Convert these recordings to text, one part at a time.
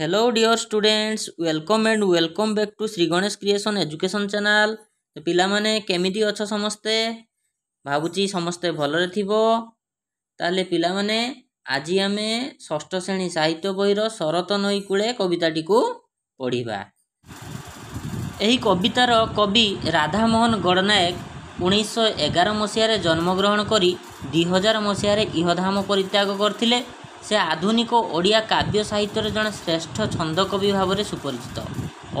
hello dear students welcome and welcome back to Shri Ganesh creation education channel তো পিলামানে কেমিতি অছ সমস্তে ভাবুছি সমস্তে ভালরে থিব তাহলে পিলামানে আজি আমি ষষ্ঠ শ্রেণী সাহিত্য বইর শরত নଈ কূলে কবিতাটিକୁ পড়িবা ଏହି କବିତାର କବି ରାଧାମୋହନ ଗଡ଼ନାୟକ ଉଣେଇଶହ ଏଗାର ମସିହାରେ ଜନ୍ମଗ୍ରହଣ କରି ଦୁଇ ହଜାର ମସିହାରେ ଇହଧାମ ପରିତ୍ୟାଗ କରିଥିଲେ ସେ ଆଧୁନିକ ଓଡ଼ିଆ କାବ୍ୟ ସାହିତ୍ୟରେ ଜଣେ ଶ୍ରେଷ୍ଠ ଛନ୍ଦକବି ଭାବରେ ସୁପରିଚିତ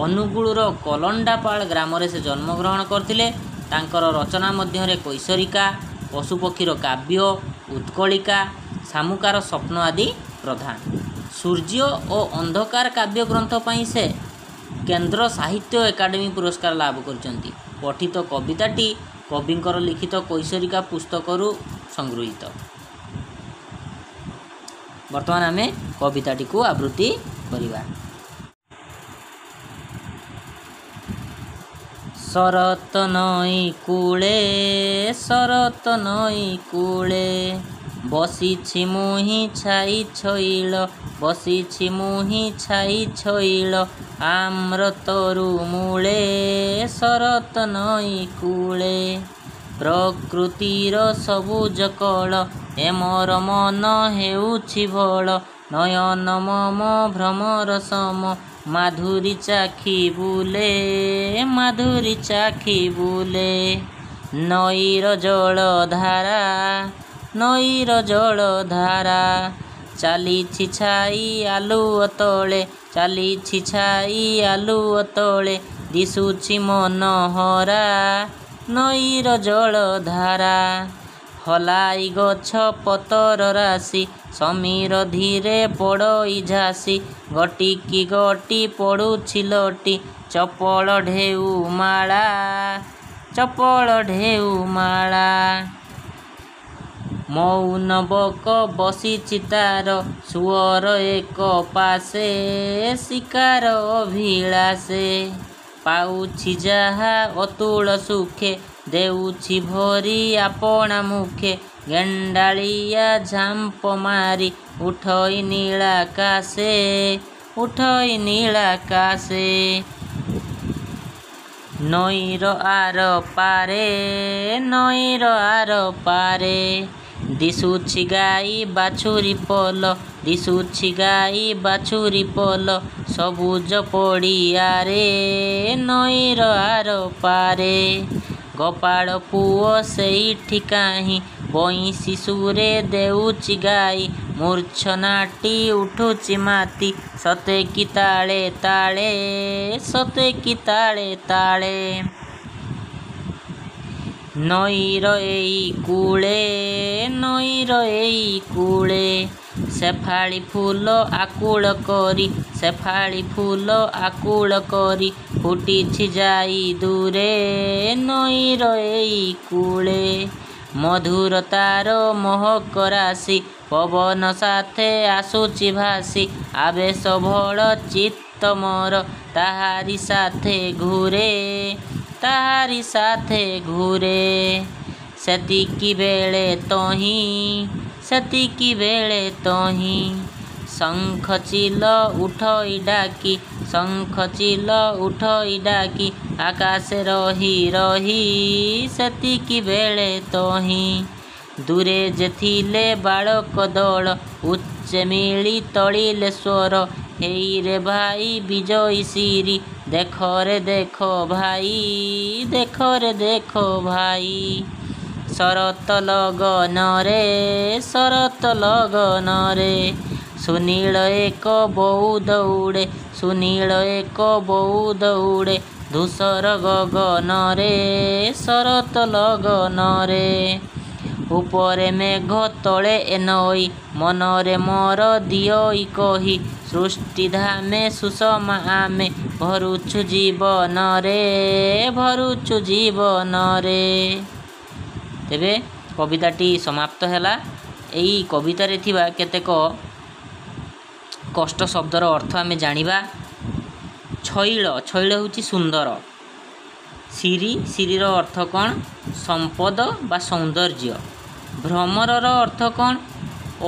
ଅନୁଗୁଳର କଲଣ୍ଡାପାଳ ଗ୍ରାମରେ ସେ ଜନ୍ମଗ୍ରହଣ କରିଥିଲେ ତାଙ୍କର ରଚନା ମଧ୍ୟରେ କୈଶରିକା ପଶୁପକ୍ଷୀର କାବ୍ୟ ଉତ୍କଳିକା ଶାମୁକାର ସ୍ୱପ୍ନ ଆଦି ପ୍ରଧାନ ସୂର୍ଯ୍ୟ ଓ ଅନ୍ଧକାର କାବ୍ୟ ଗ୍ରନ୍ଥ ପାଇଁ ସେ କେନ୍ଦ୍ର ସାହିତ୍ୟ ଏକାଡେମୀ ପୁରସ୍କାର ଲାଭ କରିଛନ୍ତି ପଠିତ କବିତାଟି କବିଙ୍କର ଲିଖିତ କୈଶରିକା ପୁସ୍ତକରୁ ସଂଗୃହୀତ ବର୍ତ୍ତମାନ ଆମେ କବିତାଟିକୁ ଆବୃତ୍ତି କରିବା ଶରତ ନଈ କୂଳେ ଶରତ ନଈ କୂଳେ ବସିଛି ମୁଁ ହିଁ ଛାଇ ଛଇଳ ବସିଛି ମୁଁ ହିଁ ଛାଇ ଛଇଳ ଆମ୍ରତରୁ ମୂଳେ ଶରତ ନଈ କୂଳେ ପ୍ରକୃତିର ସବୁଜ କଳ ଏ ମୋର ମନ ହେଉଛି ଭଳ ନୟନ ମମ ଭ୍ରମର ସମ ମାଧୁରୀ ଚାଖି ବୁଲେ ମାଧୁରୀ ଚାଖି ବୁଲେ ନଈର ଜଳଧାରା ନଈର ଜଳଧାରା ଚାଲିଛି ଛାଇ ଆଲୁଅ ତଳେ ଚାଲିଛି ଛାଇ ଆଲୁଅ ତଳେ ଦିଶୁଛି ମନହରା ନଈର ଜଳଧାରା ଖଲାଇ ଗଛ ପତର ରାଶି ସମୀର ଧୀରେ ପଡ଼ଇ ଝାସି ଗଟିକି ଗଟି ପଡ଼ୁଛି ଲଟି ଚପଳ ଢେଉ ମାଳା ଚପଳ ଢେଉ ମାଳା ମୌନ ବକ ବସିଛି ତାର ସୁଅର ଏକ ପାସେ ଶିକାର ଅଭିଳାଷେ ପାଉଛି ଯାହା ଅତୁଳ ସୁଖେ ଦେଉଛି ଭରି ଆପଣା ମୁଖେ ଗେଣ୍ଡାଳିଆ ଝାମ୍ପ ମାରି ଉଠଇ ନୀଳାକାଶେ ଉଠଇ ନୀଳାକାଶେ ନଈର ଆର ପାରେ ନଈର ଆର ପାରେ ଦିଶୁଛି গাই ବାଛୁରୀ ପଲ ଦିଶୁଛି গাই ବାଛୁରୀ ପଲ ସବୁଜ ପଡ଼ିଆରେ ନଈର ଆର ପାରେ ଗୋପାଳ ପୁଅ ସେଇଠି କାହିଁ ବଇଁ ଶିଶୁରେ ଦେଉଛି ଗାଈ ମୂର୍ଛନାଟି ଉଠୁଛି ମାତି ସତେ କି ତାଳେ ତାଳେ ସତେ କି ତାଳେ ତାଳେ ନଈର ଏଇ କୂଳେ ନଈର ଏଇ କୂଳେ ସେଫାଳି ଫୁଲ ଆକୁଳ କରି ସେଫାଳି ଫୁଲ ଆକୁଳ କରି ଫୁଟିଛି ଯାଇ ଦୂରେ ନଈର ଏଇ କୂଳେ ମଧୁର ତାର ମହକ ରାଶି ପବନ ସାଥେ ଆସୁଛି ଭାସି ଆବେଶ ଭଳ ଚିତ୍ତ ମୋର ତାହାରି ସାଥେ ଘୁରେ तारी साथे घूरे सती की बेले तो ही सती की बेले तो ही शंख चिल उठ डाकी शंख चिल उठ डाकी आकाश रही रही सती की बेले तो ही दूरे जेले बाड़क दल उच्च मिली तड़िले स्वर हे रे भाई विजयी सिरी ଦେଖ ରେ ଦେଖ ଭାଇ ଦେଖ ରେ ଦେଖ ଭାଇ ଶରତ ଲଗନରେ ଶରତ ଲଗନରେ ସୁନୀଳ ଏକ ବୋଉ ଦୌଡ଼େ ସୁନୀଳ ଏକ ବୋଉ ଦୌଡ଼େ ଧୂସର ଗଗନରେ ଶରତ ଲଗନରେ ଉପରେ ମେଘ ତଳେ ଏନଇ ମନରେ ମୋର ଦିଅ କହି ସୃଷ୍ଟି ଧାମେ ସୁଷମା ଆମେ ଭରୁଛୁ ଜୀବନରେ ଭରୁଛୁ ଜୀବନରେ ତେବେ କବିତାଟି ସମାପ୍ତ ହେଲା ଏଇ କବିତାରେ ଥିବା କେତେକ କଷ୍ଟ ଶବ୍ଦର ଅର୍ଥ ଆମେ ଜାଣିବା ଛଇଳ ଛଇଳ ହେଉଛି ସୁନ୍ଦର ସିରି ସିରିର ଅର୍ଥ କ'ଣ ସମ୍ପଦ ବା ସୌନ୍ଦର୍ଯ୍ୟ ଭ୍ରମରର ଅର୍ଥ କ'ଣ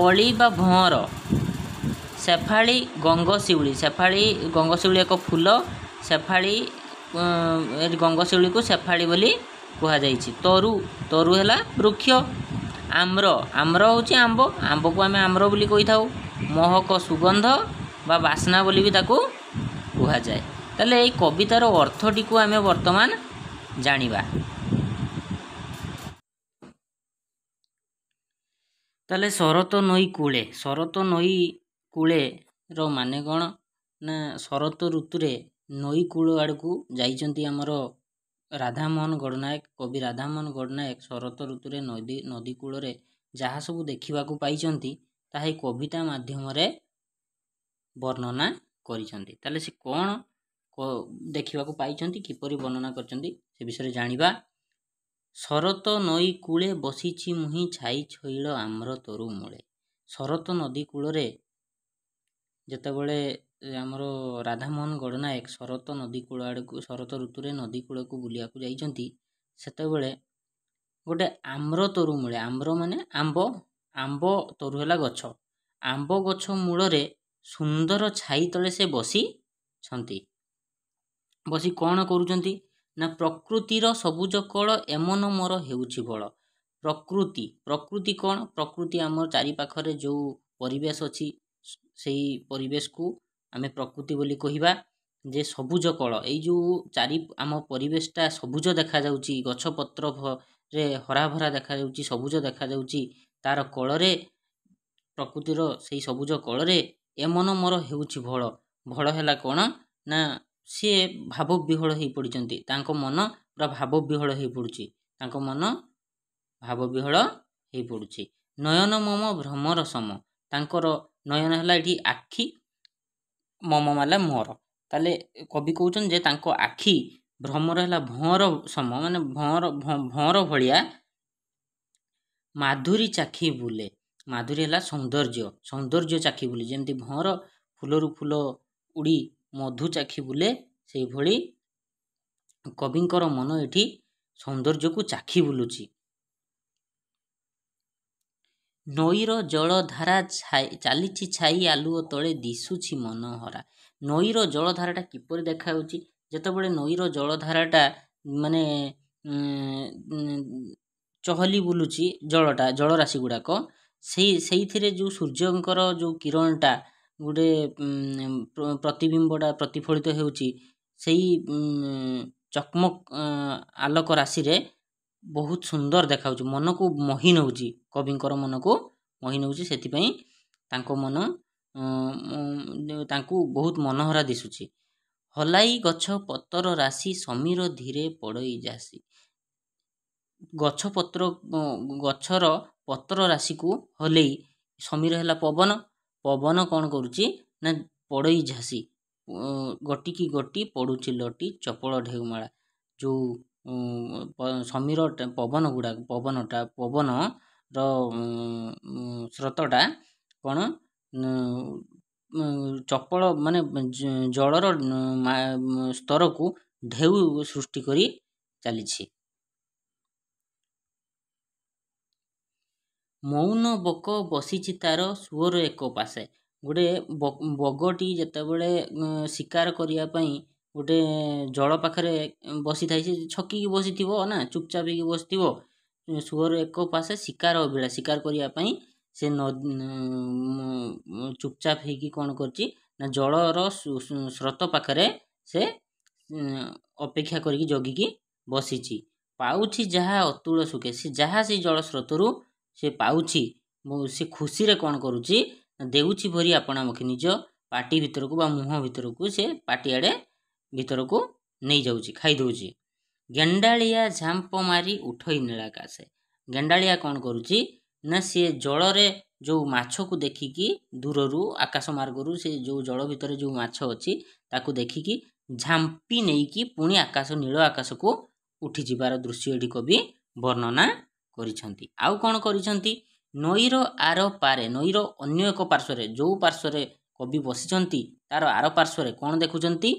ଅଳି ବା ଭଅଁର ସେଫାଳି ଗଙ୍ଗଶିଉଳି ସେଫାଳି ଗଙ୍ଗଶିଉଳି ଏକ ଫୁଲ ସେଫାଳି ଗଙ୍ଗଶିଉଳିକୁ ସେଫାଳି ବୋଲି କୁହାଯାଇଛି ତରୁ ତରୁ ହେଲା ବୃକ୍ଷ ଆମ୍ର ଆମ୍ର ହେଉଛି ଆମ୍ବ ଆମ୍ବକୁ ଆମେ ଆମ୍ର ବୋଲି କହିଥାଉ ମହକ ସୁଗନ୍ଧ ବା ବାସ୍ନା ବୋଲି ବି ତାକୁ କୁହାଯାଏ ତାହେଲେ ଏଇ କବିତାର ଅର୍ଥଟିକୁ ଆମେ ବର୍ତ୍ତମାନ ଜାଣିବା ତାହେଲେ ଶରତ ନଈ କୂଳେ ଶରତ ନଈ କୂଳେର ମାନେ କ'ଣ ନା ଶରତ ଋତୁରେ ନଈ କୂଳ ଆଡ଼କୁ ଯାଇଛନ୍ତି ଆମର ରାଧାମୋହନ ଗଡ଼ନାୟକ କବି ରାଧାମୋହନ ଗଡ଼ନାୟକ ଶରତ ଋତୁରେ ନଦୀ ନଦୀ କୂଳରେ ଯାହା ସବୁ ଦେଖିବାକୁ ପାଇଛନ୍ତି ତାହା ଏ କବିତା ମାଧ୍ୟମରେ ବର୍ଣ୍ଣନା କରିଛନ୍ତି ତାହେଲେ ସେ କ'ଣ ଦେଖିବାକୁ ପାଇଛନ୍ତି କିପରି ବର୍ଣ୍ଣନା କରିଛନ୍ତି ସେ ବିଷୟରେ ଜାଣିବା ଶରତ ନଈ କୂଳେ ବସିଛି ମୁହିଁ ଛାଇ ଛଇଳ ଆମ୍ର ତୋରୁ ମୂଳେ ଶରତ ନଦୀ କୂଳରେ ଯେତେବେଳେ ଆମର ରାଧାମୋହନ ଗଡ଼ନାୟକ ଶରତ ନଦୀ କୂଳ ଆଡ଼କୁ ଶରତ ଋତୁରେ ନଦୀ କୂଳକୁ ବୁଲିବାକୁ ଯାଇଛନ୍ତି ସେତେବେଳେ ଗୋଟେ ଆମ୍ର ତୋରୁ ମୂଳେ ଆମ୍ର ମାନେ ଆମ୍ବ ଆମ୍ବ ତରୁ ହେଲା ଗଛ ଆମ୍ବ ଗଛ ମୂଳରେ ସୁନ୍ଦର ଛାଇ ତଳେ ସେ ବସିଛନ୍ତି ବସି କ'ଣ କରୁଛନ୍ତି ନା ପ୍ରକୃତିର ସବୁଜ କଳ ଏମନ ମୋର ହେଉଛି ବଳ ପ୍ରକୃତି ପ୍ରକୃତି କ'ଣ ପ୍ରକୃତି ଆମ ଚାରି ପାଖରେ ଯେଉଁ ପରିବେଶ ଅଛି ସେଇ ପରିବେଶକୁ ଆମେ ପ୍ରକୃତି ବୋଲି କହିବା ଯେ ସବୁଜ କଳ ଏଇ ଯେଉଁ ଚାରି ଆମ ପରିବେଶଟା ସବୁଜ ଦେଖାଯାଉଛି ଗଛପତ୍ରରେ ହରାଭରା ଦେଖାଯାଉଛି ସବୁଜ ଦେଖାଯାଉଛି ତାର କଳରେ ପ୍ରକୃତିର ସେଇ ସବୁଜ କଳରେ ଏମନ ମୋର ହେଉଛି ଭଳ ଭଳ ହେଲା କ'ଣ ନା ସିଏ ଭାବ ଭାବବିହ୍ୱଳ ହୋଇପଡ଼ିଛନ୍ତି ତାଙ୍କ ମନ ପୁରା ଭାବ ଭାବବିହ୍ୱଳ ହୋଇପଡ଼ୁଛି ତାଙ୍କ ମନ ଭାବ ଭାବବିହ୍ୱଳ ହୋଇପଡ଼ୁଛି ନୟନ ମମ ଭ୍ରମର ସମ ତାଙ୍କର ନୟନ ହେଲା ଏଠି ଆଖି ମମ ମାଲା ମୋର ତାହେଲେ କବି କହୁଛନ୍ତି ଯେ ତାଙ୍କ ଆଖି ଭ୍ରମର ହେଲା ଭଅଁର ସମ ମାନେ ଭଅଁର ଭଅଁର ଭଳିଆ ମାଧୁରୀ ଚାଖି ବୁଲେ ମାଧୁରୀ ହେଲା ସୌନ୍ଦର୍ଯ୍ୟ ସୌନ୍ଦର୍ଯ୍ୟ ଚାଖି ବୁଲେ ଯେମିତି ଭଅଁର ଫୁଲରୁ ଫୁଲ ଉଡ଼ି ମଧୁ ଚାଖି ବୁଲେ ସେହିଭଳି କବିଙ୍କର ମନ ଏଠି ସୌନ୍ଦର୍ଯ୍ୟକୁ ଚାଖି ବୁଲୁଛି ନଈର ଜଳଧାରା ଚାଲିଛି ଛାଇ ଆଲୁଅ ତଳେ ଦିଶୁଛି ମନହରା ନଈର ଜଳଧାରାଟା କିପରି ଦେଖାଯାଉଛି ଯେତେବେଳେ ନଈର ଜଳଧାରାଟା ମାନେ ଚହଲି ବୁଲୁଛି ଜଳଟା ଜଳରାଶି ଗୁଡ଼ାକ ସେଇ ସେଇଥିରେ ଯେଉଁ ସୂର୍ଯ୍ୟଙ୍କର ଯେଉଁ କିରଣଟା ଗୋଟେ ପ୍ରତିବିମ୍ବଟା ପ୍ରତିଫଳିତ ହେଉଛି ସେଇ ଚକମକ ଆଲୋକ ରାଶିରେ ବହୁତ ସୁନ୍ଦର ଦେଖାଯାଉଛି ମନକୁ ମହି ନେଉଛି କବିଙ୍କର ମନକୁ ମହି ନେଉଛି ସେଥିପାଇଁ ତାଙ୍କ ମନ ତାଙ୍କୁ ବହୁତ ମନୋହରା ଦିଶୁଛି ହଲାଇ ଗଛ ପତ୍ର ରାଶି ସମୀର ଧୀରେ ପଡ଼ଇ ଯାସି ଗଛ ପତ୍ର ଗଛର ପତ୍ର ରାଶିକୁ ହଲେଇ ସମୀର ହେଲା ପବନ ପବନ କ'ଣ କରୁଛି ନା ପଡ଼ଇ ଝାସି ଗୋଟିକି ଗୋଟି ପଡ଼ୁଛି ଲଟି ଚପଳ ଢେଉମାଳା ଯେଉଁ ସମୀର ପବନ ଗୁଡ଼ାକ ପବନଟା ପବନର ସ୍ରୋତଟା କ'ଣ ଚପଳ ମାନେ ଜଳର ସ୍ତରକୁ ଢେଉ ସୃଷ୍ଟି କରି ଚାଲିଛି ମୌନ ବକ ବସିଛି ତାର ସୁଅର ଏକ ପାଶେ ଗୋଟେ ବଗଟି ଯେତେବେଳେ ଶିକାର କରିବା ପାଇଁ ଗୋଟେ ଜଳ ପାଖରେ ବସିଥାଏ ସେ ଛକିକି ବସିଥିବ ନା ଚୁପଚାପ ହେଇକି ବସିଥିବ ସୁଅର ଏକ ପାଶେ ଶିକାର ଅଭିଳା ଶିକାର କରିବା ପାଇଁ ସେ ନ ଚୁପଚାପ ହେଇକି କ'ଣ କରିଛି ନା ଜଳର ସ୍ରୋତ ପାଖରେ ସେ ଅପେକ୍ଷା କରିକି ଜଗିକି ବସିଛି ପାଉଛି ଯାହା ଅତୁଳ ସୁଖେ ସେ ଯାହା ସେ ଜଳ ସ୍ରୋତରୁ ସେ ପାଉଛି ସେ ଖୁସିରେ କ'ଣ କରୁଛି ଦେଉଛି ଭରି ଆପଣାମୁଖୀ ନିଜ ପାଟି ଭିତରକୁ ବା ମୁହଁ ଭିତରକୁ ସେ ପାଟିଆଡ଼େ ଭିତରକୁ ନେଇଯାଉଛି ଖାଇଦେଉଛି ଗେଣ୍ଡାଳିଆ ଝାମ୍ପ ମାରି ଉଠଇ ନୀଳାକାଶେ ଗେଣ୍ଡାଳିଆ କ'ଣ କରୁଛି ନା ସିଏ ଜଳରେ ଯେଉଁ ମାଛକୁ ଦେଖିକି ଦୂରରୁ ଆକାଶ ମାର୍ଗରୁ ସେ ଯେଉଁ ଜଳ ଭିତରେ ଯେଉଁ ମାଛ ଅଛି ତାକୁ ଦେଖିକି ଝାମ୍ପି ନେଇକି ପୁଣି ଆକାଶ ନୀଳ ଆକାଶକୁ ଉଠିଯିବାର ଦୃଶ୍ୟ ଦୃଶ୍ୟଟି କବି ବର୍ଣ୍ଣନା କରିଛନ୍ତି ଆଉ କ'ଣ କରିଛନ୍ତି ନଈର ଆର ପାରେ ନଈର ଅନ୍ୟ ଏକ ପାର୍ଶ୍ୱରେ ଯେଉଁ ପାର୍ଶ୍ୱରେ କବି ବସିଛନ୍ତି ତାର ଆର ପାର୍ଶ୍ୱରେ କ'ଣ ଦେଖୁଛନ୍ତି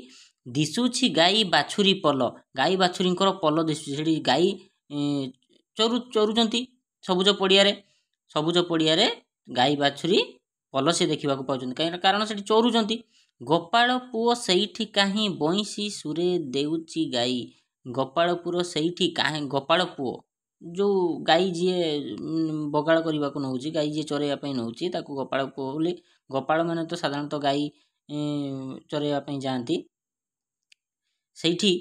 ଦିଶୁଛି ଗାଈ ବାଛୁରୀ ପଲ ଗାଈ ବାଛୁରୀଙ୍କର ପଲ ଦିଶୁଛି ସେଠି ଗାଈ ଚରୁ ଚରୁଛନ୍ତି ସବୁଜ ପଡ଼ିଆରେ ସବୁଜ ପଡ଼ିଆରେ ଗାଈ ବାଛୁରୀ ପଲ ସେ ଦେଖିବାକୁ ପାଉଛନ୍ତି କାହିଁକିନା କାରଣ ସେଠି ଚରୁଛନ୍ତି ଗୋପାଳ ପୁଅ ସେଇଠି କାହିଁ ବଇଁଶି ସୁରେ ଦେଉଛି ଗାଈ ଗୋପାଳପୁର ସେଇଠି କାହିଁ ଗୋପାଳ ପୁଅ ଯେଉଁ ଗାଈ ଯିଏ ବଗାଳ କରିବାକୁ ନେଉଛି ଗାଈ ଯିଏ ଚରାଇବା ପାଇଁ ନେଉଛି ତାକୁ ଗୋପାଳ କୁହ ବୋଲି ଗୋପାଳମାନେ ତ ସାଧାରଣତଃ ଗାଈ ଚରାଇବା ପାଇଁ ଯାଆନ୍ତି ସେଇଠି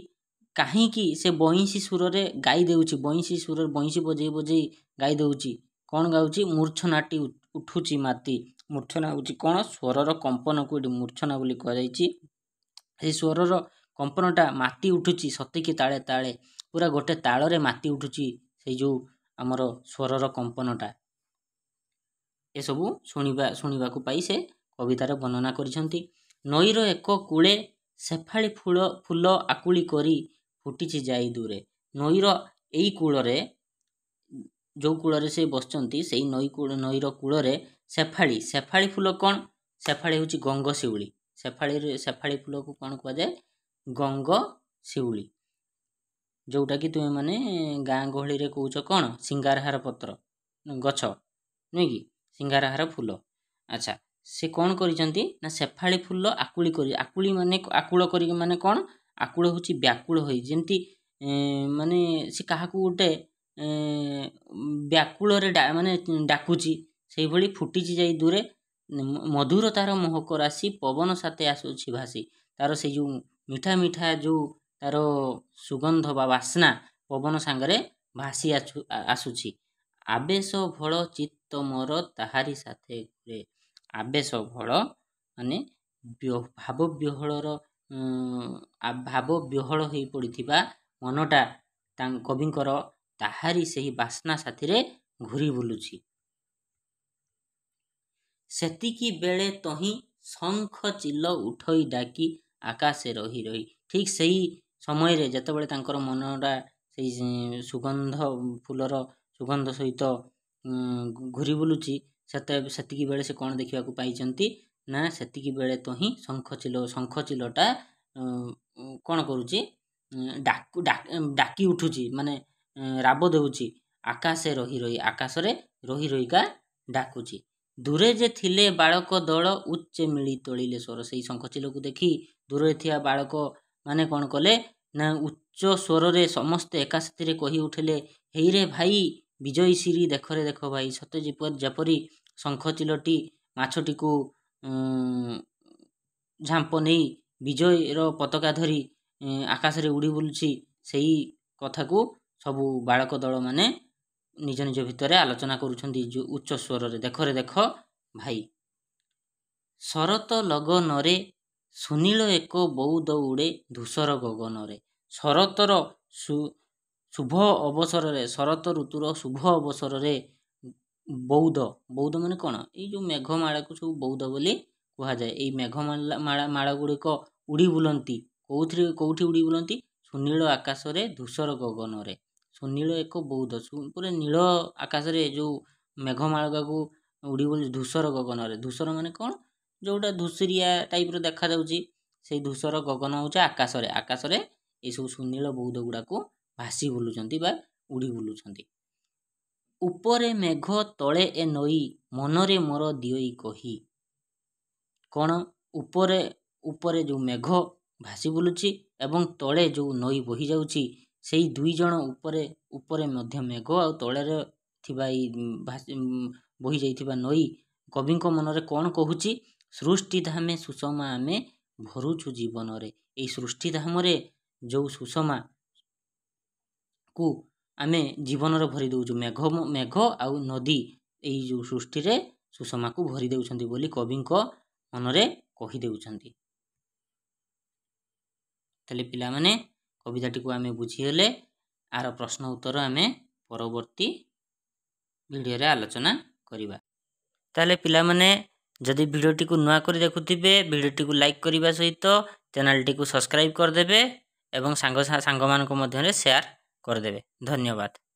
କାହିଁକି ସେ ବଇଁଶୀ ସୁରରେ ଗାଈ ଦେଉଛି ବଇଁଶି ସୁରରେ ବଇଁଶି ବଜେଇ ବଜେଇ ଗାଈ ଦେଉଛି କ'ଣ ଗାଉଛି ମୂର୍ଛନାଟି ଉଠୁଛି ମାତି ମୂର୍ଛନା ହେଉଛି କ'ଣ ସ୍ୱରର କମ୍ପନକୁ ଏଠି ମୂର୍ଛନା ବୋଲି କୁହାଯାଇଛି ସେ ସ୍ୱରର କମ୍ପନଟା ମାତି ଉଠୁଛି ସତେକି ତାଳେ ତାଳେ ପୁରା ଗୋଟେ ତାଳରେ ମାତି ଉଠୁଛି ସେଇ ଯେଉଁ ଆମର ସ୍ୱରର କମ୍ପନଟା ଏସବୁ ଶୁଣିବା ଶୁଣିବାକୁ ପାଇ ସେ କବିତାରେ ବର୍ଣ୍ଣନା କରିଛନ୍ତି ନଈର ଏକ କୂଳେ ସେଫାଳି ଫୁଳ ଫୁଲ ଆକୁଳି କରି ଫୁଟିଛି ଯାଇ ଦୂରେ ନଈର ଏଇ କୂଳରେ ଯେଉଁ କୂଳରେ ସେ ବସିଛନ୍ତି ସେଇ ନଈ ନଈର କୂଳରେ ସେଫାଳି ସେଫାଳି ଫୁଲ କ'ଣ ସେଫାଳି ହେଉଛି ଗଙ୍ଗ ଶିଉଳି ଶେଫାଳିରେ ଶେଫାଳି ଫୁଲକୁ କ'ଣ କୁହାଯାଏ ଗଙ୍ଗ ଶିଉଳି ଯେଉଁଟାକି ତୁମେମାନେ ଗାଁ ଗହଳିରେ କହୁଛ କ'ଣ ସିଙ୍ଗାରହାର ପତ୍ର ଗଛ ନୁହେଁ କି ସିଙ୍ଗାରହାର ଫୁଲ ଆଚ୍ଛା ସେ କ'ଣ କରିଛନ୍ତି ନା ସେଫାଳି ଫୁଲ ଆକୁଳି କରି ଆକୁଳି ମାନେ ଆକୁଳ କରିକି ମାନେ କ'ଣ ଆକୁଳ ହେଉଛି ବ୍ୟାକୁଳ ହୋଇ ଯେମିତି ମାନେ ସେ କାହାକୁ ଗୋଟେ ବ୍ୟାକୁଳରେ ମାନେ ଡାକୁଛି ସେହିଭଳି ଫୁଟିଛି ଯାଇ ଦୂରେ ମଧୁର ତାର ମୋହକ ରାଶି ପବନ ସାଥେ ଆସୁଛି ଭାସି ତାର ସେ ଯେଉଁ ମିଠା ମିଠା ଯେଉଁ ତା'ର ସୁଗନ୍ଧ ବା ବାସ୍ନା ପବନ ସାଙ୍ଗରେ ଭାସି ଆସୁ ଆସୁଛି ଆବେଶ ଭଳ ଚିତ୍ତ ମୋର ତାହାରି ସାଥେ ଘୁରେ ଆବେଶ ଭଳ ମାନେ ଭାବବିହ୍ୱଳର ଭାବବିହ୍ୱଳ ହୋଇ ପଡ଼ିଥିବା ମନଟା ତା କବିଙ୍କର ତାହାରି ସେହି ବାସ୍ନା ସାଥିରେ ଘୁରି ବୁଲୁଛି ସେତିକି ବେଳେ ତହିଁ ଶଙ୍ଖ ଚିଲ ଉଠାଇ ଡାକି ଆକାଶେ ରହି ରହି ଠିକ୍ ସେହି ସମୟରେ ଯେତେବେଳେ ତାଙ୍କର ମନଟା ସେଇ ସୁଗନ୍ଧ ଫୁଲର ସୁଗନ୍ଧ ସହିତ ଘୁରି ବୁଲୁଛି ସେତେ ସେତିକି ବେଳେ ସେ କ'ଣ ଦେଖିବାକୁ ପାଇଛନ୍ତି ନା ସେତିକି ବେଳେ ତ ହିଁ ଶଙ୍ଖ ଶଙ୍ଖଚିଲ ଶଙ୍ଖଚିଲଟା କ'ଣ କରୁଛି ଡାକି ଉଠୁଛି ମାନେ ରାବ ଦେଉଛି ଆକାଶରେ ରହି ରହି ଆକାଶରେ ରହି ରହିକା ଡାକୁଛି ଦୂରେ ଯେ ଥିଲେ ବାଳକ ଦଳ ଉଚ୍ଚେ ମିଳି ତୋଳିଲେ ସ୍ୱର ସେଇ ଶଙ୍ଖଚିଲକୁ ଦେଖି ଦୂରରେ ଥିବା ବାଳକ ମାନେ କ'ଣ କଲେ ନା ଉଚ୍ଚ ସ୍ୱରରେ ସମସ୍ତେ ଏକା ସାଥିରେ କହି ଉଠିଲେ ହେଇରେ ଭାଇ ବିଜୟୀ ସିରି ଦେଖରେ ଦେଖ ଭାଇ ସତେ ଯେପରି ଯେପରି ଶଙ୍ଖ ଚିଲଟି ମାଛଟିକୁ ଝାମ୍ପ ନେଇ ବିଜୟର ପତାକା ଧରି ଆକାଶରେ ଉଡ଼ି ବୁଲୁଛି ସେଇ କଥାକୁ ସବୁ ବାଳକ ଦଳମାନେ ନିଜ ନିଜ ଭିତରେ ଆଲୋଚନା କରୁଛନ୍ତି ଉଚ୍ଚ ସ୍ୱରରେ ଦେଖରେ ଦେଖ ଭାଇ ଶରତ ଲଗନରେ ସୁନୀଳ ଏକ ବୋଉ ଉଡ଼େ ଧୂସର ଗଗନରେ ଶରତର ଶୁଭ ଅବସରରେ ଶରତ ଋତୁର ଶୁଭ ଅବସରରେ ବୌଦ୍ଧ ବୌଦ୍ଧ ମାନେ କ'ଣ ଏଇ ଯେଉଁ ମେଘମାଳାକୁ ସବୁ ବୌଦ୍ଧ ବୋଲି କୁହାଯାଏ ଏଇ ମେଘମାଳା ମାଳା ଗୁଡ଼ିକ ଉଡ଼ି ବୁଲନ୍ତି କେଉଁଥିରେ କେଉଁଠି ଉଡ଼ି ବୁଲନ୍ତି ସୁନୀଳ ଆକାଶରେ ଧୂସର ଗଗନରେ ସୁନୀଳ ଏକ ବୌଦ୍ଧ ପୁରା ନୀଳ ଆକାଶରେ ଯେଉଁ ମେଘମାଳାକୁ ଉଡ଼ି ବୁଲି ଧୂସର ଗଗନରେ ଧୂସର ମାନେ କ'ଣ ଯେଉଁଟା ଧୂସରିଆ ଟାଇପ୍ର ଦେଖାଯାଉଛି ସେଇ ଧୂସର ଗଗନ ହେଉଛି ଆକାଶରେ ଆକାଶରେ ଏସବୁ ସୁନୀଳ ବୌଦ୍ଧ ଗୁଡ଼ାକୁ ଭାସି ବୁଲୁଛନ୍ତି ବା ଉଡ଼ି ବୁଲୁଛନ୍ତି ଉପରେ ମେଘ ତଳେ ଏ ନଈ ମନରେ ମୋର ଦିଅଇ କହି କ'ଣ ଉପରେ ଉପରେ ଯେଉଁ ମେଘ ଭାସି ବୁଲୁଛି ଏବଂ ତଳେ ଯେଉଁ ନଈ ବହିଯାଉଛି ସେଇ ଦୁଇ ଜଣ ଉପରେ ଉପରେ ମଧ୍ୟ ମେଘ ଆଉ ତଳେରେ ଥିବା ଏଇ ଭାସି ଯାଇଥିବା ନଈ କବିଙ୍କ ମନରେ କ'ଣ କହୁଛି ସୃଷ୍ଟି ଧାମେ ସୁଷମା ଆମେ ଭରୁଛୁ ଜୀବନରେ ଏଇ ସୃଷ୍ଟିଧାମରେ ଯେଉଁ ସୁଷମାକୁ ଆମେ ଜୀବନରେ ଭରି ଦେଉଛୁ ମେଘ ମେଘ ଆଉ ନଦୀ ଏଇ ଯେଉଁ ସୃଷ୍ଟିରେ ସୁଷମାକୁ ଭରି ଦେଉଛନ୍ତି ବୋଲି କବିଙ୍କ ମନରେ କହିଦେଉଛନ୍ତି ତାହେଲେ ପିଲାମାନେ କବିତାଟିକୁ ଆମେ ବୁଝିଗଲେ ଆର ପ୍ରଶ୍ନ ଉତ୍ତର ଆମେ ପରବର୍ତ୍ତୀ ଭିଡ଼ିଓରେ ଆଲୋଚନା କରିବା ତାହେଲେ ପିଲାମାନେ ଯଦି ଭିଡ଼ିଓଟିକୁ ନୂଆ କରି ଦେଖୁଥିବେ ଭିଡ଼ିଓଟିକୁ ଲାଇକ୍ କରିବା ସହିତ ଚ୍ୟାନେଲ୍ଟିକୁ ସବସ୍କ୍ରାଇବ୍ କରିଦେବେ ଏବଂ ସାଙ୍ଗ ସାଙ୍ଗମାନଙ୍କ ମଧ୍ୟରେ ସେୟାର୍ କରିଦେବେ ଧନ୍ୟବାଦ